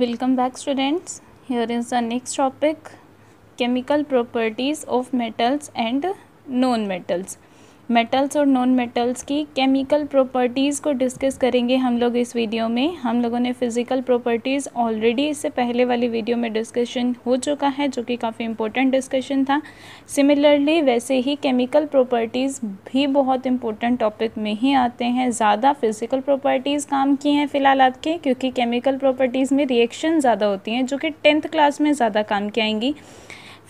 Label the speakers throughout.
Speaker 1: Welcome back students. Here is the next topic chemical properties of metals and non-metals. Metals और non metals की chemical properties को discuss करेंगे हम लोग इस वीडियो में हम लोगों ने फिज़िकल प्रॉपर्टीज़ ऑलरेडी इससे पहले वाली वीडियो में डिस्कशन हो चुका है जो कि काफ़ी इंपॉर्टेंट डिस्कशन था सिमिलरली वैसे ही केमिकल प्रॉपर्टीज़ भी बहुत इंपॉर्टेंट टॉपिक में ही आते हैं ज़्यादा फिज़िकल प्रॉपर्टीज़ काम की हैं फ़िलहाल आपके क्योंकि केमिकल प्रॉपर्टीज़ में रिएक्शन ज़्यादा होती हैं जो कि टेंथ क्लास में ज़्यादा काम की आएंगी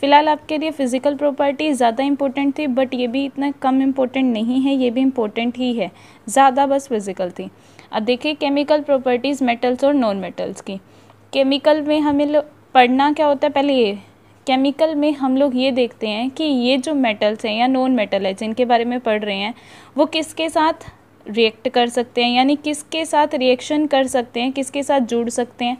Speaker 1: फ़िलहाल आपके लिए फ़िज़िकल प्रॉपर्टी ज़्यादा इम्पोर्टेंट थी बट ये भी इतना कम इम्पोर्टेंट नहीं है ये भी इम्पोर्टेंट ही है ज़्यादा बस फिज़िकल थी अब देखिए केमिकल प्रॉपर्टीज़ मेटल्स और नॉन मेटल्स की केमिकल में हमें पढ़ना क्या होता है पहले ये केमिकल में हम लोग ये देखते हैं कि ये जो मेटल्स हैं या नॉन मेटल है जिनके बारे में पढ़ रहे हैं वो किसके साथ रिएक्ट कर सकते हैं यानी किसके साथ रिएक्शन कर सकते हैं किसके साथ जुड़ सकते हैं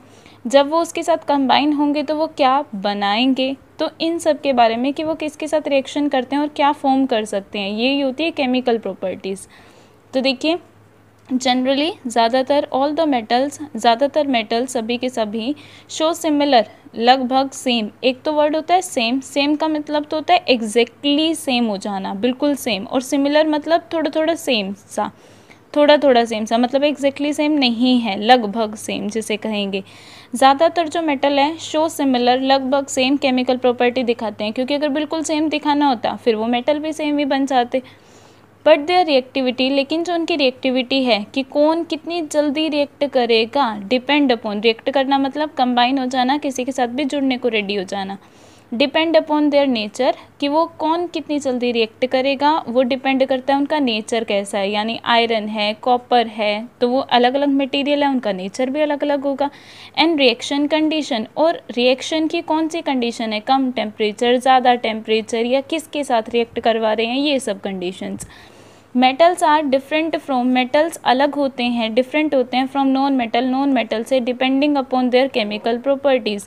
Speaker 1: जब वो उसके साथ कंबाइन होंगे तो वो क्या बनाएंगे तो इन सब के बारे में कि वो किसके साथ रिएक्शन करते हैं और क्या फॉर्म कर सकते हैं ये होती है केमिकल प्रॉपर्टीज़ तो देखिए जनरली ज़्यादातर ऑल द मेटल्स ज़्यादातर मेटल्स सभी के सभी शो सिमिलर लगभग सेम एक तो वर्ड होता है सेम सेम का मतलब तो होता है एग्जैक्टली exactly सेम हो जाना बिल्कुल सेम और सिमिलर मतलब थोड़ा थोड़ा सेम सा थोड़ा थोड़ा सेम सा मतलब एग्जैक्टली सेम नहीं है लगभग सेम जिसे कहेंगे ज़्यादातर जो मेटल है शो सिमिलर लगभग सेम केमिकल प्रॉपर्टी दिखाते हैं क्योंकि अगर बिल्कुल सेम दिखाना होता फिर वो मेटल भी सेम ही बन जाते बट देयर रिएक्टिविटी लेकिन जो उनकी रिएक्टिविटी है कि कौन कितनी जल्दी रिएक्ट करेगा डिपेंड अपॉन रिएक्ट करना मतलब कंबाइन हो जाना किसी के साथ भी जुड़ने को रेडी हो जाना डिपेंड अपॉन देयर नेचर कि वो कौन कितनी जल्दी रिएक्ट करेगा वो डिपेंड करता है उनका नेचर कैसा है यानी आयरन है कॉपर है तो वो अलग अलग मटेरियल है उनका नेचर भी अलग अलग होगा एंड रिएक्शन कंडीशन और रिएक्शन की कौन सी कंडीशन है कम टेम्परेचर ज़्यादा टेम्परेचर या किसके साथ रिएक्ट करवा रहे हैं ये सब conditions metals are different from metals अलग होते हैं डिफरेंट होते हैं from non metal non metal से depending upon their chemical properties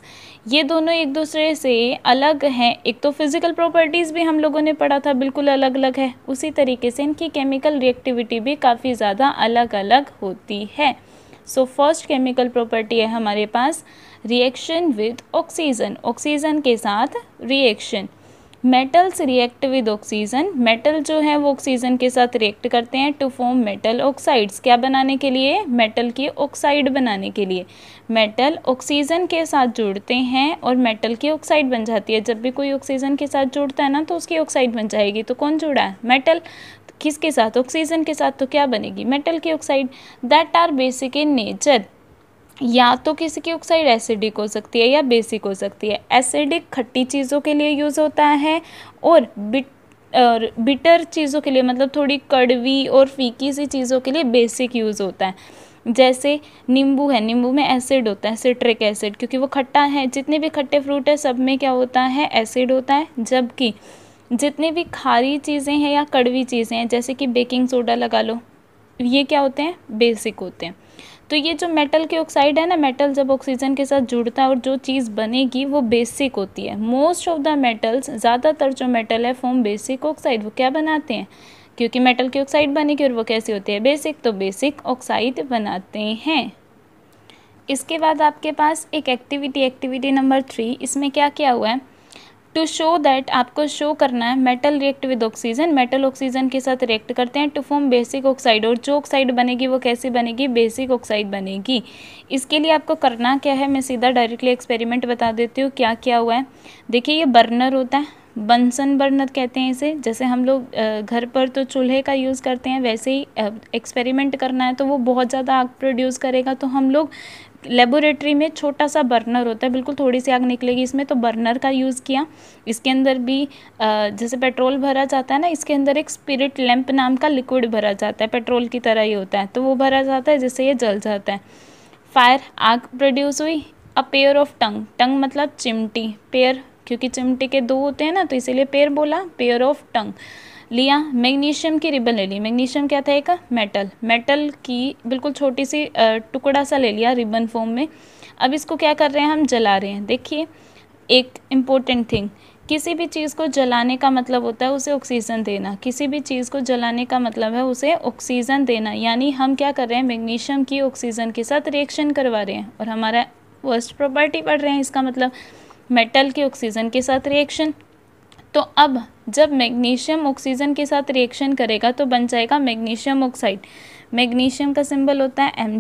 Speaker 1: ये दोनों एक दूसरे से अलग हैं एक तो फिज़िकल प्रॉपर्टीज़ भी हम लोगों ने पढ़ा था बिल्कुल अलग अलग है उसी तरीके से इनकी केमिकल रिएक्टिविटी भी काफ़ी ज़्यादा अलग अलग होती है सो फर्स्ट केमिकल प्रॉपर्टी है हमारे पास रिएक्शन विद ऑक्सीजन ऑक्सीजन के साथ reaction metals react with oxygen metal जो है वो ऑक्सीजन के साथ रिएक्ट करते हैं टू फॉर्म मेटल ऑक्साइड्स क्या बनाने के लिए मेटल की ऑक्साइड बनाने के लिए मेटल ऑक्सीजन के साथ जुड़ते हैं और मेटल की ऑक्साइड बन जाती है जब भी कोई ऑक्सीजन के साथ जुड़ता है ना तो उसकी ऑक्साइड बन जाएगी तो कौन जुड़ा है मेटल किसके साथ ऑक्सीजन के साथ तो क्या बनेगी मेटल की oxide that are basic in nature या तो किसी की ऑक्साइड एसिडिक हो सकती है या बेसिक हो सकती है एसिडिक खट्टी चीज़ों के लिए यूज़ होता है और बिट और बिटर चीज़ों के लिए मतलब थोड़ी कड़वी और फीकी सी चीज़ों के लिए बेसिक यूज़ होता है जैसे नींबू है नींबू में एसिड होता है सिट्रिक एसिड क्योंकि वो खट्टा है जितने भी खट्टे फ्रूट है सब में क्या होता है एसिड होता है जबकि जितने भी खारी चीज़ें हैं या कड़वी चीज़ें हैं जैसे कि बेकिंग सोडा लगा लो ये क्या होते हैं बेसिक होते हैं तो ये जो मेटल के ऑक्साइड है ना मेटल जब ऑक्सीजन के साथ जुड़ता है और जो चीज़ बनेगी वो बेसिक होती है मोस्ट ऑफ द मेटल्स ज़्यादातर जो मेटल है फॉर्म बेसिक ऑक्साइड वो क्या बनाते हैं क्योंकि मेटल की ऑक्साइड बनेगी और वो कैसे होती है बेसिक तो बेसिक ऑक्साइड बनाते हैं इसके बाद आपके पास एक एक्टिविटी एक्टिविटी नंबर थ्री इसमें क्या क्या हुआ है टू शो दैट आपको शो करना है metal react with oxygen metal oxygen के साथ रिएक्ट करते हैं टू फॉर्म बेसिक ऑक्साइड और जो ऑक्साइड बनेगी वो कैसे बनेगी बेसिक ऑक्साइड बनेगी इसके लिए आपको करना क्या है मैं सीधा डायरेक्टली एक्सपेरिमेंट बता देती हूँ क्या क्या हुआ है देखिए ये बर्नर होता है बंसन बर्नर कहते हैं इसे जैसे हम लोग घर पर तो चूल्हे का यूज़ करते हैं वैसे ही एक्सपेरिमेंट करना है तो वो बहुत ज़्यादा आग प्रोड्यूस करेगा तो हम लोग लेबोरेटरी में छोटा सा बर्नर होता है बिल्कुल थोड़ी सी आग निकलेगी इसमें तो बर्नर का यूज़ किया इसके अंदर भी जैसे पेट्रोल भरा जाता है ना इसके अंदर एक स्पिरिट लैम्प नाम का लिक्विड भरा जाता है पेट्रोल की तरह ही होता है तो वो भरा जाता है जिससे ये जल जाता है फायर आग प्रोड्यूस हुई अ पेयर ऑफ टंग टंग मतलब चिमटी पेयर क्योंकि चिमटी के दो होते हैं ना तो इसीलिए पेयर बोला पेयर ऑफ टंग लिया मैग्नीशियम की रिबन ले ली मैग्नीशियम क्या था एक मेटल मेटल की बिल्कुल छोटी सी टुकड़ा सा ले लिया रिबन फॉर्म में अब इसको क्या कर रहे हैं हम जला रहे हैं देखिए एक इम्पोर्टेंट थिंग किसी भी चीज़ को जलाने का मतलब होता है उसे ऑक्सीजन देना किसी भी चीज़ को जलाने का मतलब है उसे ऑक्सीजन देना यानी हम क्या कर रहे हैं मैग्नीशियम की ऑक्सीजन के साथ रिएक्शन करवा रहे हैं और हमारा वर्स्ट प्रॉपर्टी पढ़ रहे हैं इसका मतलब मेटल की ऑक्सीजन के साथ रिएक्शन तो अब जब मैग्नीशियम ऑक्सीजन के साथ रिएक्शन करेगा तो बन जाएगा मैग्नीशियम ऑक्साइड मैग्नीशियम का सिंबल होता है एम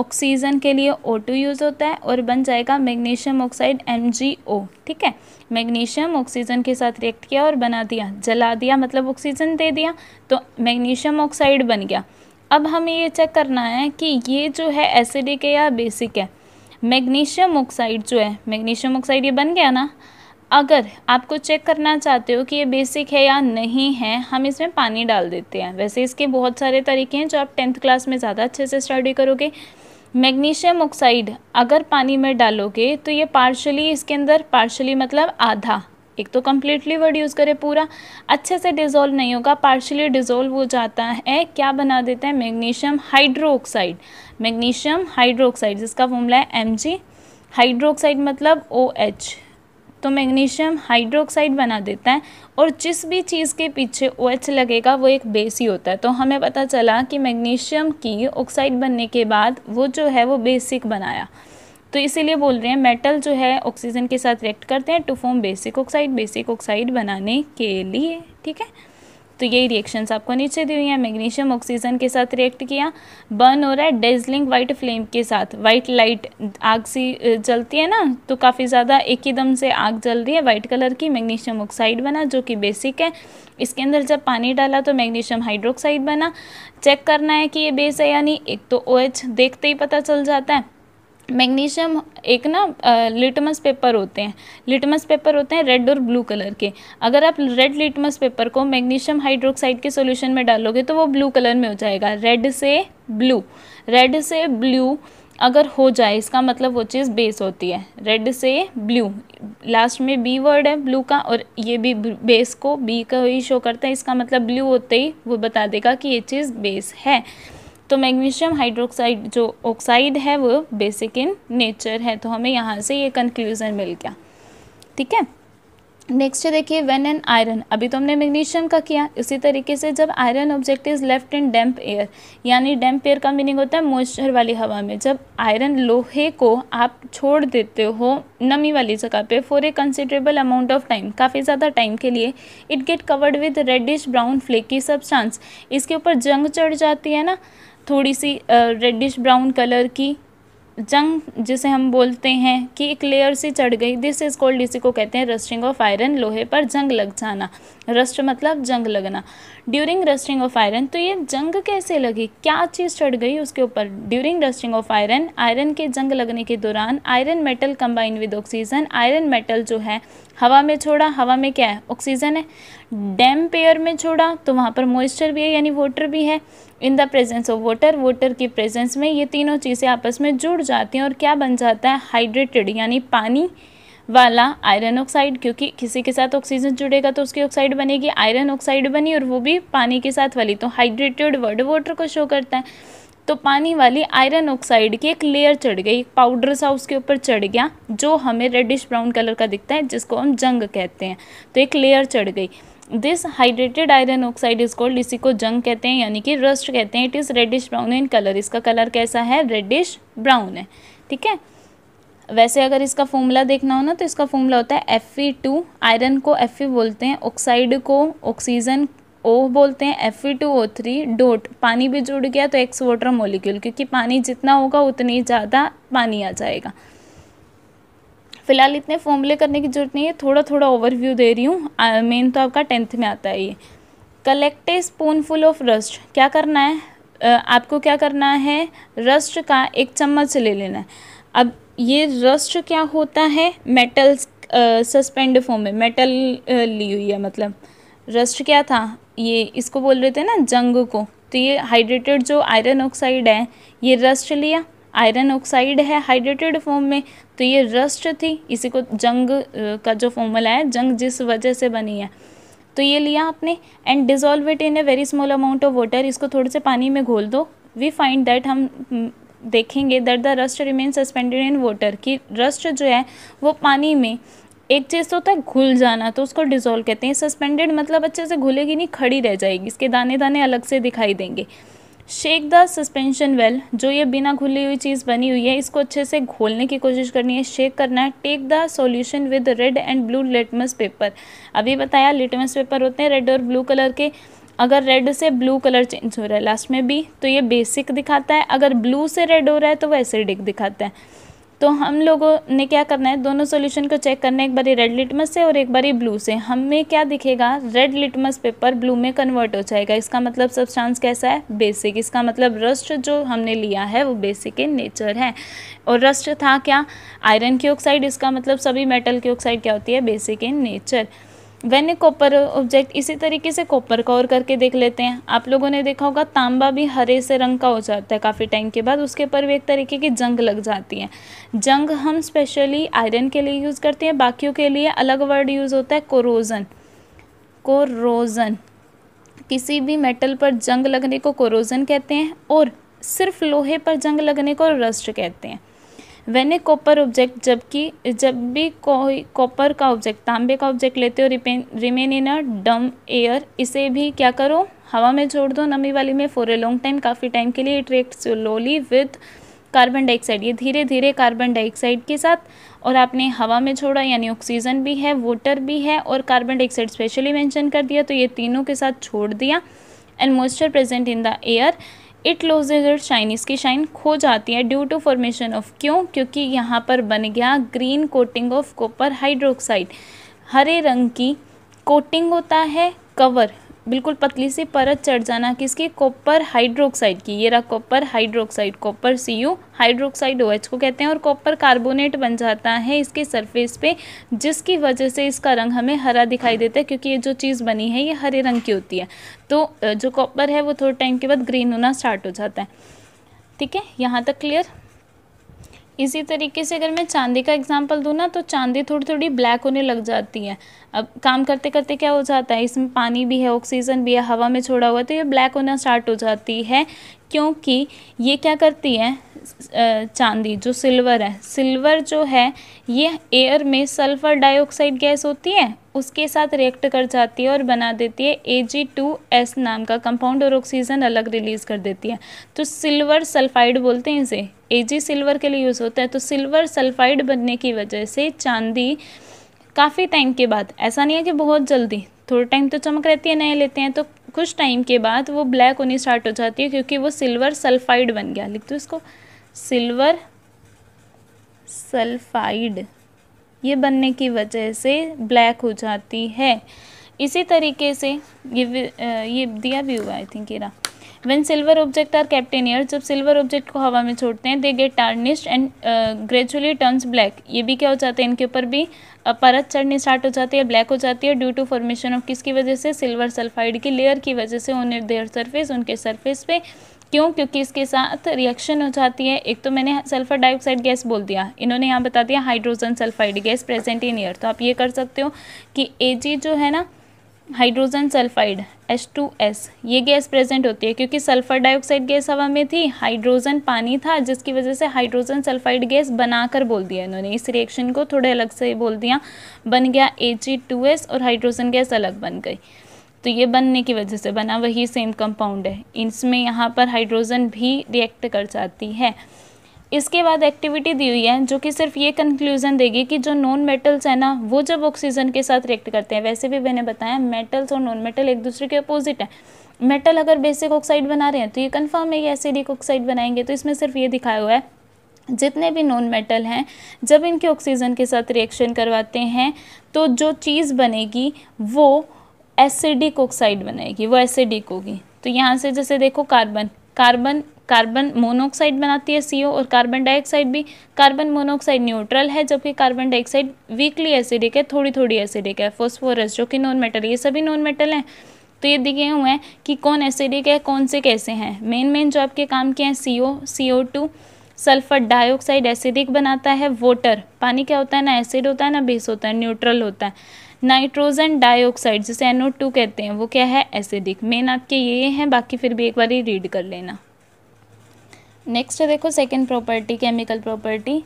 Speaker 1: ऑक्सीजन के लिए ओ टू यूज़ होता है और बन जाएगा मैग्नीशियम ऑक्साइड एम ठीक है मैग्नीशियम ऑक्सीजन के साथ रिएक्ट किया और बना दिया जला दिया मतलब ऑक्सीजन दे दिया तो मैग्नीशियम ऑक्साइड बन गया अब हमें ये चेक करना है कि ये जो है एसिडिक है या बेसिक है मैग्नीशियम ऑक्साइड जो है मैग्नीशियम ऑक्साइड ये बन गया ना अगर आपको चेक करना चाहते हो कि ये बेसिक है या नहीं है हम इसमें पानी डाल देते हैं वैसे इसके बहुत सारे तरीके हैं जो आप टेंथ क्लास में ज़्यादा अच्छे से स्टडी करोगे मैग्नीशियम ऑक्साइड अगर पानी में डालोगे तो ये पार्शली इसके अंदर पार्शली मतलब आधा एक तो कम्प्लीटली वर्ड यूज़ करें पूरा अच्छे से डिज़ोल्व नहीं होगा पार्शली डिज़ोल्व हो जाता है क्या बना देता है magnesium hydro oxide magnesium hydro oxide जिसका फॉर्मूला है एम जी हाइड्रो ऑक्साइड मतलब ओ OH. एच तो मैग्नीशियम हाइड्रोक्साइड बना देता है और जिस भी चीज़ के पीछे ओ OH लगेगा वो एक बेस ही होता है तो हमें पता चला कि मैग्नीशियम की ऑक्साइड बनने के बाद वो जो है वो बेसिक बनाया तो इसीलिए बोल रहे हैं मेटल जो है ऑक्सीजन के साथ रिएक्ट करते हैं to form basic oxide basic oxide बनाने के लिए ठीक है तो यही रिएक्शंस आपको नीचे दी हुई हैं मैग्नीशियम ऑक्सीजन के साथ रिएक्ट किया बर्न हो रहा है डेजलिंग वाइट फ्लेम के साथ वाइट लाइट आग सी जलती है ना तो काफ़ी ज़्यादा एक ही दम से आग जल रही है वाइट कलर की मैग्नीशियम ऑक्साइड बना जो कि बेसिक है इसके अंदर जब पानी डाला तो मैग्नीशियम हाइड्रोक्साइड बना चेक करना है कि ये बेस है यानी एक तो ओ OH देखते ही पता चल जाता है मैग्नीशियम एक ना लिटमस पेपर होते हैं लिटमस पेपर होते हैं रेड और ब्लू कलर के अगर आप रेड लिटमस पेपर को मैग्नीशियम हाइड्रोक्साइड के सॉल्यूशन में डालोगे तो वो ब्लू कलर में हो जाएगा रेड से ब्लू रेड से ब्लू अगर हो जाए इसका मतलब वो चीज़ बेस होती है रेड से ब्लू लास्ट में बी वर्ड है ब्लू का और ये भी बेस को बी का ही शो करता है इसका मतलब ब्लू होते ही वो बता देगा कि ये चीज़ बेस है तो मैग्नीशियम हाइड्रोक्साइड जो ऑक्साइड है वो बेसिक इन नेचर है तो हमें यहाँ से ये कंक्लूज़न मिल गया ठीक है नेक्स्ट देखिए वेन एन आयरन अभी तो हमने मैग्नीशियम का किया इसी तरीके से जब iron object is left in damp air यानी डैम्प एयर का मीनिंग होता है मॉइस्चर वाली हवा में जब आयरन लोहे को आप छोड़ देते हो नमी वाली जगह पे for a considerable amount of time काफ़ी ज़्यादा टाइम के लिए it get covered with reddish brown flaky सब इसके ऊपर जंग चढ़ जाती है ना थोड़ी सी रेडिश ब्राउन कलर की जंग जिसे हम बोलते हैं कि एक लेयर से चढ़ गई दिस इज कॉल्ड इसी को कहते हैं रस्टिंग ऑफ आयरन लोहे पर जंग लग जाना रस्ट मतलब जंग लगना ड्यूरिंग रस्टिंग ऑफ आयरन तो ये जंग कैसे लगी क्या चीज़ चढ़ गई उसके ऊपर during rusting of iron iron के जंग लगने के दौरान iron metal combine with oxygen iron metal जो है हवा में छोड़ा हवा में क्या है ऑक्सीजन है डैम पेयर में छोड़ा तो वहाँ पर मॉइस्चर भी है यानी वाटर भी है in the presence of water water की प्रेजेंस में ये तीनों चीज़ें आपस में जुड़ जाती हैं और क्या बन जाता है हाइड्रेटेड यानी पानी वाला आयरन ऑक्साइड क्योंकि किसी के साथ ऑक्सीजन जुड़ेगा तो उसकी ऑक्साइड बनेगी आयरन ऑक्साइड बनी और वो भी पानी के साथ वाली तो हाइड्रेटेड वर्ड वाटर को शो करता है तो पानी वाली आयरन ऑक्साइड की एक लेयर चढ़ गई एक पाउडर सा उसके ऊपर चढ़ गया जो हमें रेडिश ब्राउन कलर का दिखता है जिसको हम जंग कहते हैं तो एक लेयर चढ़ गई this hydrated iron oxide is called इसी को जंग कहते हैं यानी कि रस्ट कहते हैं it is reddish brown in colour इसका कलर कैसा है रेडिश ब्राउन है ठीक है वैसे अगर इसका फॉर्मूला देखना हो ना तो इसका फॉर्मूला होता है एफ टू आयरन को एफ बोलते हैं ऑक्साइड को ऑक्सीजन ओ बोलते हैं F two O three dot पानी भी जुड़ गया तो एक्स वाटर मोलिक्यूल क्योंकि पानी जितना होगा उतनी ज़्यादा पानी आ जाएगा फिलहाल इतने फॉर्मूले करने की जरूरत नहीं है थोड़ा थोड़ा ओवरव्यू दे रही हूँ मेन तो आपका टेंथ में आता है ये collect a full of rust क्या करना है आपको क्या करना है रस्ट का एक चम्मच ले लेना है अब ये रस्ट क्या होता है मेटल्स सस्पेंड फॉर्म में मेटल ली हुई है मतलब रस्ट क्या था ये इसको बोल रहे थे ना जंग को तो ये हाइड्रेटेड जो आयरन ऑक्साइड है ये रस्ट लिया आयरन ऑक्साइड है हाइड्रेटेड फॉर्म में तो ये रस्ट थी इसी को जंग का जो फॉर्मूला है जंग जिस वजह से बनी है तो ये लिया आपने and dissolve it in a very small amount of water इसको थोड़े से पानी में घोल दो वी फाइंड दैट हम देखेंगे that the rust remain suspended in water कि रस्ट जो है वो पानी में एक चीज़ तो होता है घुल जाना तो उसको डिज़ोल्व कहते हैं सस्पेंडेड मतलब अच्छे से घुलेगी नहीं खड़ी रह जाएगी इसके दाने दाने अलग से दिखाई देंगे शेक द सस्पेंशन वेल जो ये बिना घुली हुई चीज़ बनी हुई है इसको अच्छे से घोलने की कोशिश करनी है शेक करना है take the solution with red and blue litmus paper अभी बताया लिटमस पेपर होते हैं रेड और ब्लू कलर के अगर रेड से ब्लू कलर चेंज हो रहा है लास्ट में भी तो ये बेसिक दिखाता है अगर ब्लू से रेड हो रहा है तो वो एसिडिक दिखाता है तो हम लोगों ने क्या करना है दोनों सॉल्यूशन को चेक करना है एक बारी रेड लिटमस से और एक बारी ब्लू से हमें क्या दिखेगा रेड लिटमस पेपर ब्लू में कन्वर्ट हो जाएगा इसका मतलब सब चांस कैसा है बेसिक इसका मतलब रस्ट जो हमने लिया है वो बेसिक इन नेचर है और रस्ट था क्या आयरन की ऑक्साइड इसका मतलब सभी मेटल की ऑक्साइड क्या होती है basic in nature when a copper object इसी तरीके से कॉपर का और करके देख लेते हैं आप लोगों ने देखा होगा तांबा भी हरे से रंग का हो जाता है काफ़ी टाइम के बाद उसके ऊपर भी एक तरीके की जंग लग जाती है जंग हम स्पेशली आयरन के लिए यूज़ करते हैं बाकियों के लिए अलग वर्ड यूज़ होता है कोरोजन कोरोजन किसी भी मेटल पर जंग लगने को कोरोजन कहते हैं और सिर्फ लोहे पर जंग लगने को रस्ट कहते हैं वेन ए कॉपर ऑब्जेक्ट जबकि जब भी कोई कॉपर का ऑब्जेक्ट तांबे का ऑब्जेक्ट लेते हो रिपेन रिमेन इन अ डम एयर इसे भी क्या करो हवा में छोड़ दो नमी वाली में फॉर ए लॉन्ग टाइम काफ़ी टाइम के लिए it slowly with carbon dioxide ये धीरे धीरे कार्बन डाइऑक्साइड के साथ और आपने हवा में छोड़ा यानी ऑक्सीजन भी है वाटर भी है और कार्बन डाइऑक्साइड स्पेशली मेंशन कर दिया तो ये तीनों के साथ छोड़ दिया and moisture present in the air it loses it shine इसकी शाइन खो जाती है ड्यू टू फॉर्मेशन ऑफ क्यों क्योंकि यहाँ पर बन गया green coating of copper hydroxide हरे रंग की कोटिंग होता है कवर बिल्कुल पतली सी परत चढ़ जाना किसकी कॉपर हाइड्रोक्साइड की ये रहा copper hydroxide copper C U hydroxide O H को कहते हैं और कॉपर कार्बोनेट बन जाता है इसके सरफेस पे जिसकी वजह से इसका रंग हमें हरा दिखाई देता है क्योंकि ये जो चीज़ बनी है ये हरे रंग की होती है तो जो कॉपर है वो थोड़े टाइम के बाद ग्रीन होना स्टार्ट हो जाता है ठीक है यहाँ तक क्लियर इसी तरीके से अगर मैं चांदी का एग्जाम्पल दूँ ना तो चांदी थोड़ी थोड़ी ब्लैक होने लग जाती है अब काम करते करते क्या हो जाता है इसमें पानी भी है ऑक्सीजन भी है हवा में छोड़ा हुआ तो ये ब्लैक होना स्टार्ट हो जाती है क्योंकि ये क्या करती है चांदी जो सिल्वर है सिल्वर जो है ये एयर में सल्फ़र डाइऑक्साइड गैस होती है उसके साथ रिएक्ट कर जाती है और बना देती है एस नाम का कंपाउंड और ऑक्सीजन अलग रिलीज़ कर देती है तो सिल्वर सल्फाइड बोलते हैं इसे जी सिल्वर के लिए यूज़ होता है तो सिल्वर सल्फाइड बनने की वजह से चांदी काफ़ी टाइम के बाद ऐसा नहीं है कि बहुत जल्दी थोड़ा टाइम तो चमक रहती है नए लेते हैं तो कुछ टाइम के बाद वो ब्लैक होनी स्टार्ट हो जाती है क्योंकि वो सिल्वर सल्फाइड बन गया लिख दो इसको सिल्वर सल्फाइड ये बनने की वजह से ब्लैक हो जाती है इसी तरीके से ये ये दिया भी हुआ आई थिंक इरा when silver object are kept in जब सिल्वर ऑब्जेक्ट को हवा में छोड़ते हैं they get tarnished and gradually turns black ये भी क्या हो जाते हैं इनके ऊपर भी परत चढ़नी स्टार्ट हो जाती है ब्लैक हो जाती है ड्यू टू फॉर्मेशन ऑफ किसकी वजह से सिल्वर सल्फाइड की लेयर की वजह से उन्हें देयर सरफेस उनके सरफेस पे क्यों क्योंकि इसके साथ रिएक्शन हो जाती है एक तो मैंने सल्फर डाइऑक्साइड गैस बोल दिया इन्होंने यहाँ बता दिया hydrogen sulphide gas present in air तो आप ये कर सकते हो कि ए जो है ना हाइड्रोजन सल्फाइड H2S ये गैस प्रेजेंट होती है क्योंकि सल्फर डाइऑक्साइड गैस हवा में थी हाइड्रोजन पानी था जिसकी वजह से हाइड्रोजन सल्फाइड गैस बनाकर बोल दिया इन्होंने इस रिएक्शन को थोड़े अलग से बोल दिया बन गया ए और हाइड्रोजन गैस अलग बन गई तो ये बनने की वजह से बना वही सेम कंपाउंड है इसमें यहाँ पर हाइड्रोजन भी रिएक्ट कर जाती है इसके बाद एक्टिविटी दी हुई है जो कि सिर्फ ये कंक्लूजन देगी कि जो नॉन मेटल्स हैं ना वो जब ऑक्सीजन के साथ रिएक्ट करते हैं वैसे भी मैंने बताया मेटल्स और नॉन मेटल एक दूसरे के अपोजिट हैं मेटल अगर बेसिक ऑक्साइड बना रहे हैं तो ये कन्फर्म है ये एसिडिक ऑक्साइड बनाएंगे तो इसमें सिर्फ ये दिखाया हुआ है जितने भी नॉन मेटल हैं जब इनके ऑक्सीजन के साथ रिएक्शन करवाते हैं तो जो चीज़ बनेगी वो एसिडिक ऑक्साइड बनाएगी वो एसिडिक होगी तो यहाँ से जैसे देखो कार्बन कार्बन कार्बन मोनोऑक्साइड बनाती है सी और कार्बन डाइऑक्साइड भी कार्बन मोनोऑक्साइड न्यूट्रल है जबकि कार्बन डाइऑक्साइड वीकली एसिडिक है थोड़ी थोड़ी एसिडिक है फोस्फोरस जो कि नॉन मेटल ये सभी नॉन मेटल हैं तो ये दिखे हुए हैं कि कौन एसिडिक है कौन से कैसे हैं मेन मेन जो आपके काम के हैं C O C O two sulphur dioxide acidic बनाता है वाटर पानी क्या होता है ना एसिड होता है ना बेस होता है न्यूट्रल होता है नाइट्रोजन डाइऑक्साइड जिसे एनओ टू कहते हैं वो क्या है एसिडिक मेन आपके ये हैं बाकी फिर भी एक बार रीड कर लेना नेक्स्ट देखो second property chemical property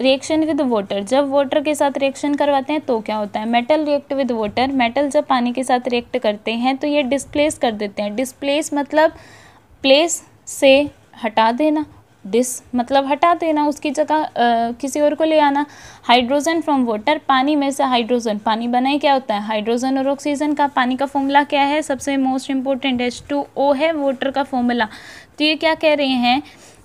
Speaker 1: reaction with water जब वाटर के साथ रिएक्शन करवाते हैं तो क्या होता है metal react with water metal जब पानी के साथ रिएक्ट करते हैं तो ये डिस्प्लेस कर देते हैं डिस्प्लेस मतलब प्लेस से हटा देना डिस मतलब हटा देना उसकी जगह किसी और को ले आना हाइड्रोजन फ्रॉम वाटर पानी में से हाइड्रोजन पानी बनाए क्या होता है हाइड्रोजन और ऑक्सीजन का पानी का फॉर्मूला क्या है सबसे most important H two O है वाटर का फॉर्मूला तो ये क्या कह रहे हैं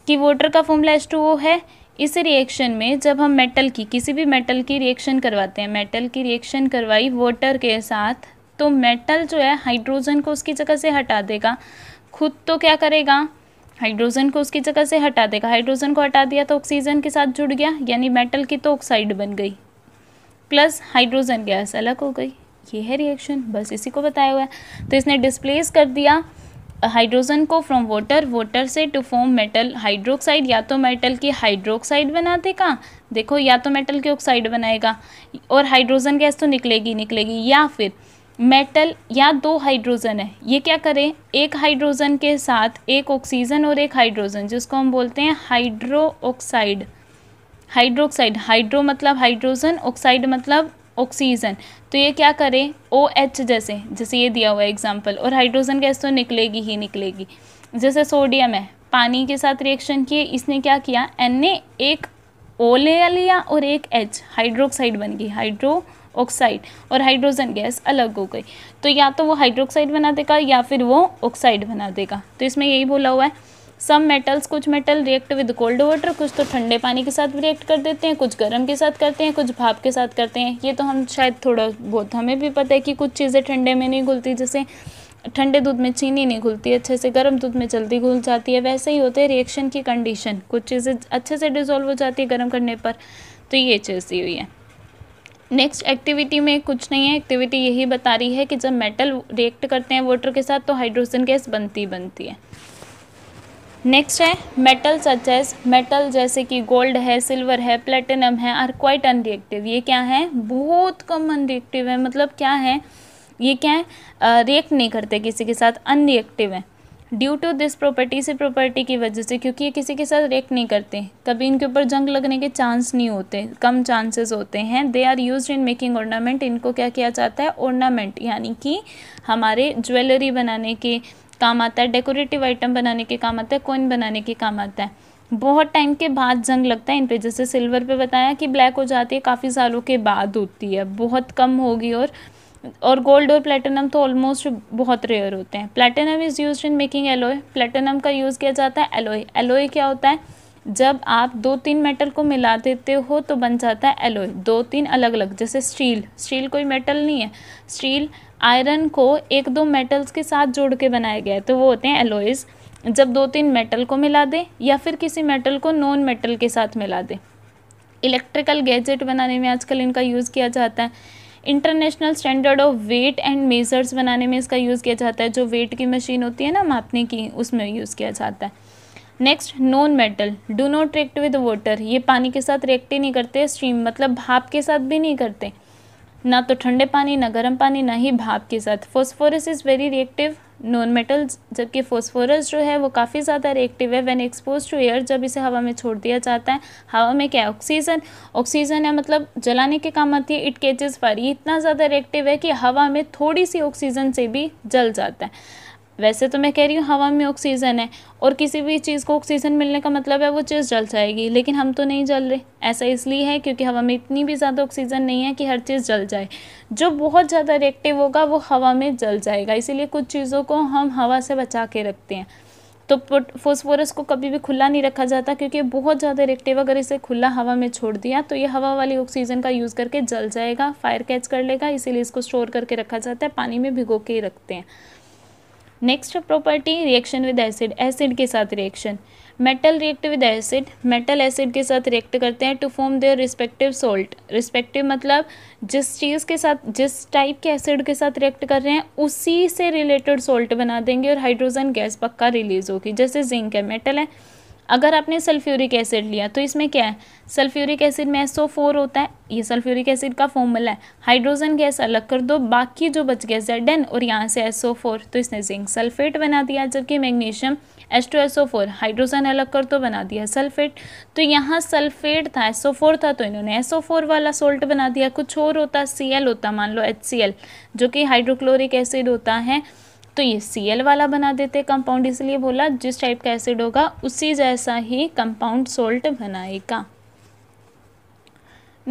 Speaker 1: कि वाटर का फॉर्मूला एच टू ओ है इस रिएक्शन में जब हम मेटल की किसी भी मेटल की रिएक्शन करवाते हैं मेटल की रिएक्शन करवाई वाटर के साथ तो मेटल जो है हाइड्रोजन को उसकी जगह से हटा देगा खुद तो क्या करेगा हाइड्रोजन को उसकी जगह से हटा देगा हाइड्रोजन को हटा दिया तो ऑक्सीजन के साथ जुड़ गया यानी मेटल की तो ऑक्साइड बन गई प्लस हाइड्रोजन गैस अलग हो गई ये है रिएक्शन बस इसी को बताया हुआ है तो इसने डिस्प्लेस कर दिया हाइड्रोजन को फ्रॉम वाटर वाटर से टू फॉर्म मेटल हाइड्रोक्साइड या तो मेटल की हाइड्रोक्साइड बना देगा देखो या तो मेटल की ऑक्साइड बनाएगा और हाइड्रोजन गैस तो निकलेगी निकलेगी या फिर मेटल या दो हाइड्रोजन है ये क्या करें एक हाइड्रोजन के साथ एक ऑक्सीजन और एक हाइड्रोजन जिसको हम बोलते हैं हाइड्रो ऑक्साइड हाइड्रोक्साइड हाइड्रो मतलब हाइड्रोजन ऑक्साइड मतलब ऑक्सीजन तो ये क्या करें ओ एच जैसे जैसे ये दिया हुआ है एग्जाम्पल और हाइड्रोजन गैस तो निकलेगी ही निकलेगी जैसे सोडियम है पानी के साथ रिएक्शन किए इसने क्या किया एन ने एक ओ ले लिया और एक एच हाइड्रोक्साइड बन गई हाइड्रो ऑक्साइड और हाइड्रोजन गैस अलग हो गई तो या तो वो हाइड्रोक्साइड बना देगा या फिर वो ऑक्साइड बना देगा तो इसमें यही बोला हुआ है सम मेटल्स कुछ metal react with cold water कुछ तो ठंडे पानी के साथ रिएक्ट कर देते हैं कुछ गर्म के साथ करते हैं कुछ भाप के साथ करते हैं ये तो हम शायद थोड़ा बहुत हमें भी पता है कि कुछ चीज़ें ठंडे में नहीं घुलती जैसे ठंडे दूध में चीनी नहीं घुलती अच्छे से गर्म दूध में जल्दी घुल जाती है वैसे ही होते हैं रिएक्शन की कंडीशन कुछ चीज़ें अच्छे से डिजोल्व हो जाती है गर्म करने पर तो ये चीज़ दी हुई है नेक्स्ट एक्टिविटी में कुछ नहीं है एक्टिविटी यही बता रही है कि जब मेटल रिएक्ट करते हैं वाटर के साथ तो हाइड्रोजन गैस बनती बनती है नेक्स्ट है मेटल सच मेटल जैसे कि गोल्ड है सिल्वर है प्लेटिनम है आर क्वाइट अनरिएक्टिव ये क्या है बहुत कम अनरिएक्टिव है मतलब क्या है ये क्या है रिएक्ट नहीं करते किसी के साथ अनरिएक्टिव है ड्यू टू दिस प्रॉपर्टी इसी प्रॉपर्टी की वजह से क्योंकि ये किसी के साथ रिएक्ट नहीं करते कभी इनके ऊपर जंग लगने के चांस नहीं होते कम चांसेस होते हैं they are use in making ornament इनको क्या किया जाता है ऑर्नामेंट यानी कि हमारे ज्वेलरी बनाने के काम आता है डेकोरेटिव आइटम बनाने के काम आता है कोइन बनाने के काम आता है बहुत टाइम के बाद जंग लगता है इन पे जैसे सिल्वर पे बताया कि ब्लैक हो जाती है काफ़ी सालों के बाद होती है बहुत कम होगी और और गोल्ड और प्लेटिनम तो ऑलमोस्ट बहुत रेयर होते हैं platinum is use in making alloy platinum का यूज़ किया जाता है एलोए एलोए क्या होता है जब आप दो तीन मेटल को मिला देते हो तो बन जाता है एलोए दो तीन अलग अलग जैसे स्टील स्टील कोई मेटल नहीं है स्टील आयरन को एक दो मेटल्स के साथ जोड़ के बनाया गया है तो वो होते हैं एलोइज़ जब दो तीन मेटल को मिला दें या फिर किसी मेटल को नॉन मेटल के साथ मिला दें इलेक्ट्रिकल गैजेट बनाने में आजकल इनका यूज़ किया जाता है international standard of weight and measures बनाने में इसका यूज़ किया जाता है जो वेट की मशीन होती है ना मापने की उसमें यूज़ किया जाता है next non metal do not react with water ये पानी के साथ रिएक्ट ही नहीं करते स्ट्रीम मतलब भाप के साथ भी नहीं करते ना तो ठंडे पानी ना गर्म पानी ना ही भाप के साथ phosphorus is very reactive non metals जबकि फोस्फोरस जो है वो काफ़ी ज़्यादा रिएक्टिव है वैन एक्सपोज टू एयर जब इसे हवा में छोड़ दिया जाता है हवा में क्या ऑक्सीजन ऑक्सीजन है मतलब जलाने के काम आती है इट कैचेज फायर ये इतना ज़्यादा रिएक्टिव है कि हवा में थोड़ी सी ऑक्सीजन से भी जल जाता है वैसे तो मैं कह रही हूँ हवा में ऑक्सीजन है और किसी भी चीज़ को ऑक्सीजन मिलने का मतलब है वो चीज़ जल जाएगी लेकिन हम तो नहीं जल रहे ऐसा इसलिए है क्योंकि हवा में इतनी भी ज़्यादा ऑक्सीजन नहीं है कि हर चीज़ जल जाए जो बहुत ज़्यादा रिएक्टिव होगा वो हवा में जल जाएगा इसीलिए कुछ चीज़ों को हम हवा से बचा के रखते हैं तो फोस्फोरस को कभी भी खुला नहीं रखा जाता क्योंकि बहुत ज़्यादा रिएक्टिव अगर इसे खुला हवा में छोड़ दिया तो ये हवा वाली ऑक्सीजन का यूज़ करके जल जाएगा फायर कैच कर लेगा इसीलिए इसको स्टोर करके रखा जाता है पानी में भिगो के ही रखते हैं next property reaction with acid acid के साथ reaction metal react with acid metal acid के साथ रिएक्ट करते हैं to form their respective salt respective मतलब जिस चीज़ के साथ जिस टाइप के एसिड के साथ रिएक्ट कर रहे हैं उसी से रिलेटेड सोल्ट बना देंगे और हाइड्रोजन गैस पक्का रिलीज होगी जैसे जिंक है मेटल है अगर आपने सल्फ्यूरिक एसिड लिया तो इसमें क्या है सल्फ्यूरिक एसिड में SO4 होता है ये सल्फ्यूरिक एसिड का फॉर्मूला है हाइड्रोजन गैस अलग कर दो बाकी जो बच गया जेड एन और यहाँ से SO4 तो इसने जिंक सल्फेट बना दिया जबकि magnesium S two S O four hydrogen अलग कर तो बना दिया सल्फेट तो यहाँ सल्फेट था एस ओ फोर था तो इन्होंने एस ओ फोर वाला सोल्ट बना दिया कुछ और होता सी एल होता मान लो एच सी एल जो कि हाइड्रोक्लोरिक एसिड होता है तो ये सी वाला बना देते कंपाउंड इसलिए बोला जिस टाइप का एसिड होगा उसी जैसा ही कंपाउंड सोल्ट बनाएगा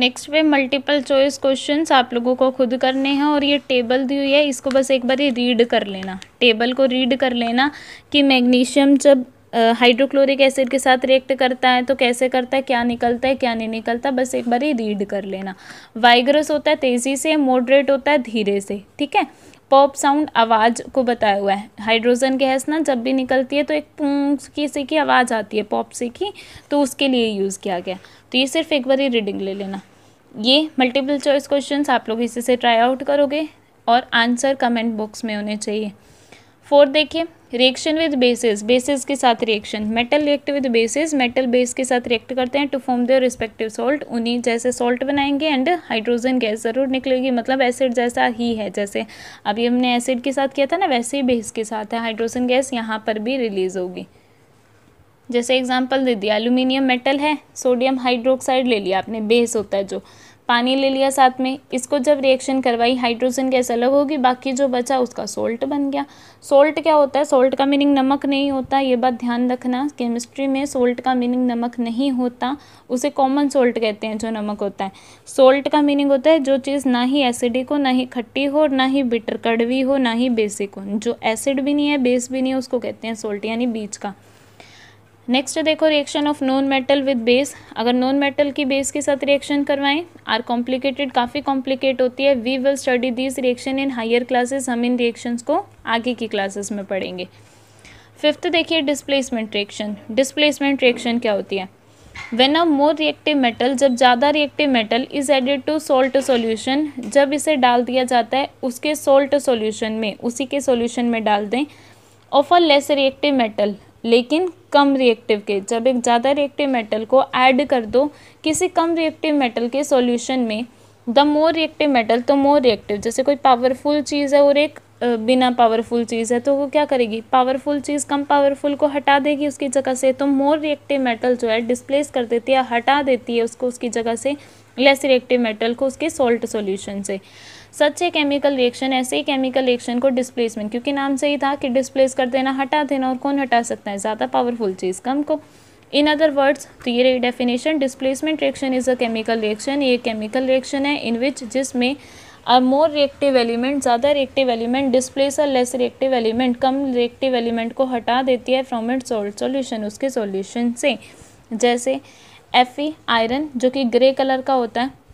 Speaker 1: नेक्स्ट पे मल्टीपल चॉइस क्वेश्चन आप लोगों को खुद करने हैं और ये टेबल दी हुई है इसको बस एक बार ही रीड कर लेना टेबल को रीड कर लेना कि मैग्नीशियम जब हाइड्रोक्लोरिक एसिड के साथ रिएक्ट करता है तो कैसे करता है क्या निकलता है क्या नहीं निकलता बस एक बार ही रीड कर लेना वाइग्रस होता है तेज़ी से मॉडरेट होता है धीरे से ठीक है पॉप साउंड आवाज़ को बताया हुआ है हाइड्रोजन गैस ना जब भी निकलती है तो एक पूंग की से की आवाज़ आती है पॉप से की तो उसके लिए यूज़ किया गया तो ये सिर्फ एक बार ही रीडिंग ले लेना ये मल्टीपल चॉइस क्वेश्चन आप लोग इसी से ट्राई आउट करोगे और आंसर कमेंट बॉक्स में होने चाहिए फोर्थ देखिए रिएक्शन विद बेसिस बेसिस के साथ reaction metal react with bases metal base के साथ रिएक्ट करते हैं to form their respective salt उन्हीं जैसे सॉल्ट बनाएंगे एंड हाइड्रोजन गैस ज़रूर निकलेगी मतलब एसिड जैसा ही है जैसे अभी हमने एसिड के साथ किया था ना वैसे ही बेस के साथ है हाइड्रोजन गैस यहाँ पर भी रिलीज़ होगी जैसे एग्जाम्पल दे दिया एल्यूमिनियम मेटल है सोडियम हाइड्रोक्साइड ले लिया आपने बेस होता है जो पानी ले लिया साथ में इसको जब रिएक्शन करवाई हाइड्रोजन गैस अलग होगी बाकी जो बचा उसका सोल्ट बन गया सोल्ट क्या होता है सोल्ट का मीनिंग नमक नहीं होता ये बात ध्यान रखना केमिस्ट्री में सोल्ट का मीनिंग नमक नहीं होता उसे कॉमन सोल्ट कहते हैं जो नमक होता है सोल्ट का मीनिंग होता है जो चीज़ ना ही एसिडिक हो ना ही खट्टी हो ना ही बिटर कड़वी हो ना ही बेसिक हो जो एसिड भी नहीं है बेस भी नहीं है उसको कहते हैं सोल्ट यानी बीज का नेक्स्ट देखो reaction of non metal with base अगर नॉन मेटल की बेस के साथ रिएक्शन करवाएं आर कॉम्प्लिकेटेड काफ़ी कॉम्प्लिकेट होती है we will study this reaction in higher classes हम इन रिएक्शंस को आगे की क्लासेस में पढ़ेंगे फिफ्थ देखिए डिस्प्लेसमेंट रिएक्शन डिस्प्लेसमेंट रिएक्शन क्या होती है when a more reactive metal जब ज़्यादा reactive metal is added to salt solution जब इसे डाल दिया जाता है उसके सॉल्ट सोल्यूशन में उसी के सोल्यूशन में डाल दें of a less reactive metal लेकिन कम रिएक्टिव के जब एक ज़्यादा रिएक्टिव मेटल को ऐड कर दो किसी कम रिएक्टिव मेटल के सॉल्यूशन में द मोर रिएक्टिव मेटल तो मोर रिएक्टिव जैसे कोई पावरफुल चीज़ है और एक बिना पावरफुल चीज़ है तो वो क्या करेगी पावरफुल चीज़ कम पावरफुल को हटा देगी उसकी जगह से तो मोर रिएक्टिव मेटल जो है डिस्प्लेस कर देती है हटा देती है उसको उसकी जगह से लेस रिएक्टिव मेटल को उसके सॉल्ट सोल्यूशन से सच्चे केमिकल रिएक्शन ऐसे ही केमिकल रिएक्शन को डिस्प्लेसमेंट क्योंकि नाम से ही था कि डिस्प्लेस कर देना हटा देना और कौन हटा सकता है ज़्यादा पावरफुल चीज़ कम को इन अदर वर्ड्स तो ये रही definition displacement reaction is a chemical reaction ये केमिकल रिएक्शन है इन विच जिसमें अ मोर रिएक्टिव एलिमेंट ज़्यादा रिएक्टिव एलिमेंट डिस्प्लेस और लेस रिएक्टिव एलिमेंट कम रिएक्टिव एलिमेंट को हटा देती है फ्रॉम इट सोल्ट सोल्यूशन उसके सोल्यूशन से जैसे एफ आयरन जो कि ग्रे कलर का होता है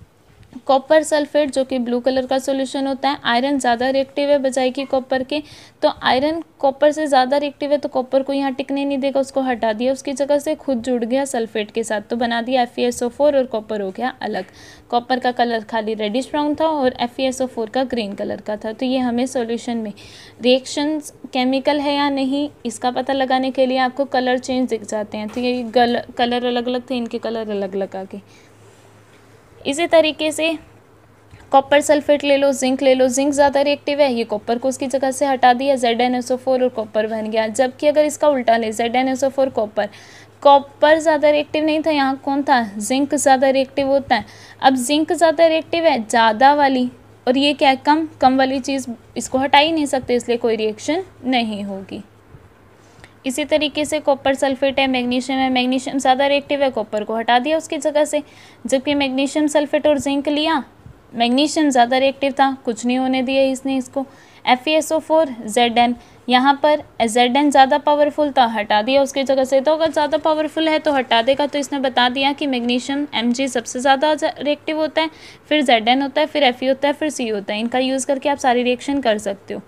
Speaker 1: कॉपर सल्फेट जो कि ब्लू कलर का सॉल्यूशन होता है आयरन ज़्यादा रिएक्टिव है बजाय कि कॉपर के तो आयरन कॉपर से ज़्यादा रिएक्टिव है तो कॉपर को यहाँ टिकने नहीं देगा उसको हटा दिया उसकी जगह से खुद जुड़ गया सल्फेट के साथ तो बना दिया एफ और कॉपर हो गया अलग कॉपर का कलर खाली रेडिश ब्राउन था और एफ का ग्रीन कलर का था तो ये हमें सोल्यूशन में रिएक्शन केमिकल है या नहीं इसका पता लगाने के लिए आपको कलर चेंज दिख जाते हैं तो ये कलर अलग अलग थे इनके कलर अलग लगा के इसी तरीके से कॉपर सल्फेट ले लो जिंक ले लो जिंक ज़्यादा रिएक्टिव है ये कॉपर को उसकी जगह से हटा दिया Z N S O four और कॉपर बन गया जबकि अगर इसका उल्टा ले Z N S O four copper copper ज़्यादा रिएक्टिव नहीं था यहाँ कौन था जिंक ज़्यादा रिएक्टिव होता है अब जिंक ज़्यादा रिएक्टिव है ज़्यादा वाली और ये क्या है कम कम वाली चीज़ इसको हटा ही नहीं सकते इसलिए कोई रिएक्शन नहीं होगी इसी तरीके से कॉपर सल्फेट है मैग्नीशियम है मैग्नीशियम ज़्यादा रिएक्टिव है कॉपर को हटा दिया उसकी जगह से जबकि मैग्नीशियम सल्फेट और जिंक लिया मैग्नीशियम ज़्यादा रिएक्टिव था कुछ नहीं होने दिया इसने इसको F E S O four Z N यहाँ पर जेड एन ज़्यादा पावरफुल था हटा दिया उसकी जगह से तो अगर ज़्यादा पावरफुल है तो हटा देगा तो इसने बता दिया कि मैग्नीशियम एम जी सबसे ज़्यादा रिएक्टिव होता है फिर जेड एन होता है फिर एफ ई होता है फिर सी होता है इनका यूज़ करके आप सारी रिएक्शन कर सकते हो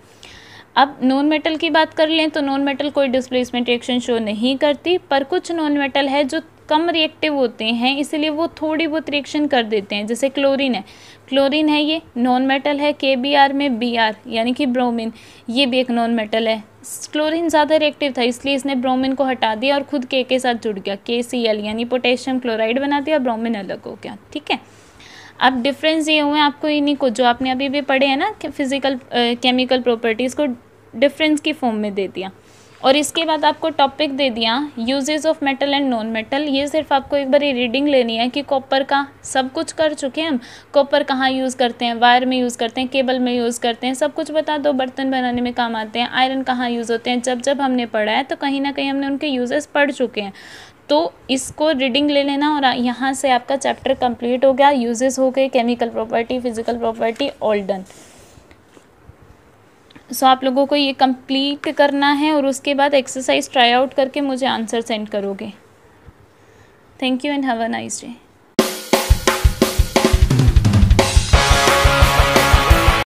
Speaker 1: अब नॉन मेटल की बात कर लें तो नॉन मेटल कोई डिस्प्लेसमेंट रिएक्शन शो नहीं करती पर कुछ नॉन मेटल है जो कम रिएक्टिव होते हैं इसलिए वो थोड़ी बहुत रिएक्शन कर देते हैं जैसे क्लोरीन है क्लोरीन है ये नॉन मेटल है के बी आर में बी आर यानी कि ब्रोमिन ये भी एक नॉन मेटल है क्लोरीन ज़्यादा रिएक्टिव था इसलिए इसने ब्रोमिन को हटा दिया और खुद के के साथ जुड़ गया के सी एल यानी पोटेशियम क्लोराइड बना दिया ब्रोमिन अलग हो गया ठीक है अब डिफरेंस ये हुए हैं आपको इन्हीं को जो आपने अभी भी पढ़े हैं ना फिजिकल केमिकल प्रॉपर्टीज़ को डिफरेंस की फॉर्म में दे दिया और इसके बाद आपको टॉपिक दे दिया uses of metal and non metal ये सिर्फ आपको एक बार रीडिंग लेनी है कि कॉपर का सब कुछ कर चुके हैं हम कॉपर कहाँ यूज़ करते हैं वायर में यूज़ करते हैं केबल में यूज़ करते हैं सब कुछ बता दो बर्तन बनाने में काम आते हैं आयरन कहाँ यूज़ होते हैं जब जब हमने पढ़ा है तो कहीं ना कहीं हमने उनके यूजेस पढ़ चुके हैं तो इसको रीडिंग ले लेना और यहाँ से आपका चैप्टर कंप्लीट हो गया यूजेस हो गए chemical property physical property all done so आप लोगों को ये कंप्लीट करना है और उसके बाद एक्सरसाइज ट्राई आउट करके मुझे आंसर सेंड करोगे thank you and have a nice day